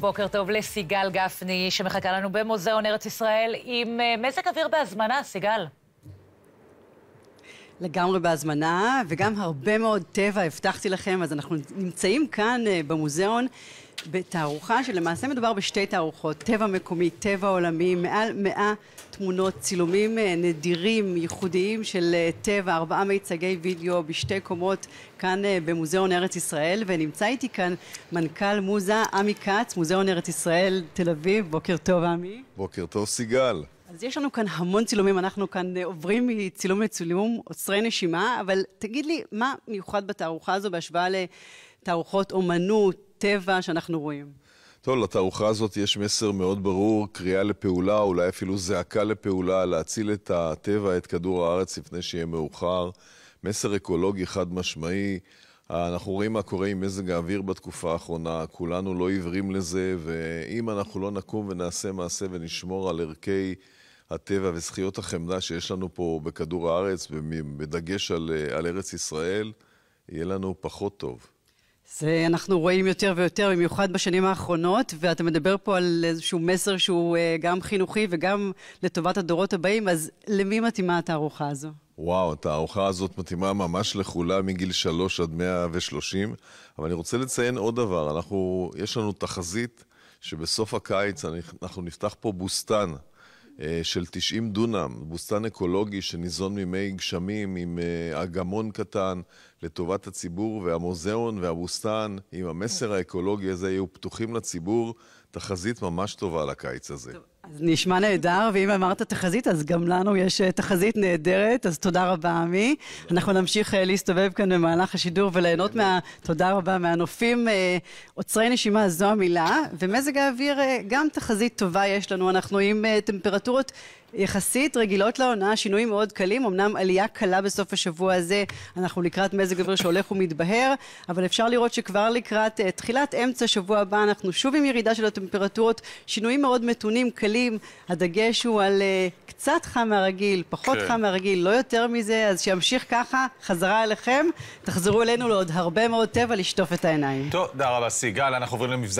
בוקר טוב לסיגל גפני, שמחכה לנו במוזיאון ארץ ישראל עם אה, מזג אוויר בהזמנה, סיגל. לגמרי בהזמנה, וגם הרבה מאוד טבע הבטחתי לכם, אז אנחנו נמצאים כאן אה, במוזיאון בתערוכה שלמעשה מדובר בשתי תערוכות, טבע מקומי, טבע עולמי, מעל מאה תמונות, צילומים אה, נדירים, ייחודיים של אה, טבע, ארבעה מיצגי וידאו בשתי קומות כאן במוזיאון ארץ ישראל, ונמצא איתי כאן מנכ"ל מוזה, עמי כץ, מוזיאון ארץ ישראל, תל אביב, בוקר טוב עמי. בוקר טוב סיגל. אז יש לנו כאן המון צילומים, אנחנו כאן אה, עוברים מצילום לצילום, עוצרי נשימה, אבל תגיד לי, מה מיוחד בתערוכה הזו בהשוואה לתערוכות אומנות, טבע, שאנחנו רואים? טוב, לתערוכה הזאת יש מסר מאוד ברור, קריאה לפעולה, אולי אפילו זעקה לפעולה, להציל את הטבע, את כדור הארץ, לפני שיהיה מאוחר. מסר אקולוגי חד משמעי. אנחנו רואים מה קורה עם מזג האוויר בתקופה האחרונה, כולנו לא עיוורים לזה, ואם אנחנו לא נקום ונעשה מעשה ונשמור על ערכי הטבע וזכיות החמדה שיש לנו פה בכדור הארץ, ובדגש על, אה, על ארץ ישראל, יהיה לנו פחות טוב. זה אנחנו רואים יותר ויותר, במיוחד בשנים האחרונות, ואתה מדבר פה על איזשהו מסר שהוא אה, גם חינוכי וגם לטובת הדורות הבאים, אז למי מתאימה התערוכה הזו? וואו, התערוכה הזאת מתאימה ממש לכולה מגיל שלוש עד מאה ושלושים. אבל אני רוצה לציין עוד דבר, אנחנו, יש לנו תחזית שבסוף הקיץ אנחנו נפתח פה בוסטן. אה, של 90 דונם, בוסתן אקולוגי שניזון ממי גשמים עם אה, אגמון קטן לטובת הציבור, והמוזיאון והבוסתן עם המסר האקולוגי הזה יהיו פתוחים לציבור. תחזית ממש טובה לקיץ הזה. טוב. אז נשמע נהדר, ואם אמרת תחזית, אז גם לנו יש אה, תחזית נהדרת, אז תודה רבה, עמי. אנחנו נמשיך אה, להסתובב כאן במהלך השידור וליהנות מה... תודה רבה מהנופים. אה, עוצרי נשימה זו המילה, ומזג האוויר, גם תחזית טובה יש לנו, אנחנו עם טמפרטורות... יחסית רגילות לעונה, שינויים מאוד קלים, אמנם עלייה קלה בסוף השבוע הזה, אנחנו לקראת מזג אוויר שהולך ומתבהר, אבל אפשר לראות שכבר לקראת uh, תחילת אמצע שבוע הבא אנחנו שוב עם ירידה של הטמפרטורות, שינויים מאוד מתונים, קלים, הדגש הוא על uh, קצת חם מהרגיל, פחות כן. חם מהרגיל, לא יותר מזה, אז שימשיך ככה, חזרה אליכם, תחזרו אלינו לעוד הרבה מאוד טבע לשטוף את העיניים. תודה רבה, סיגל, אנחנו עוברים למבזק.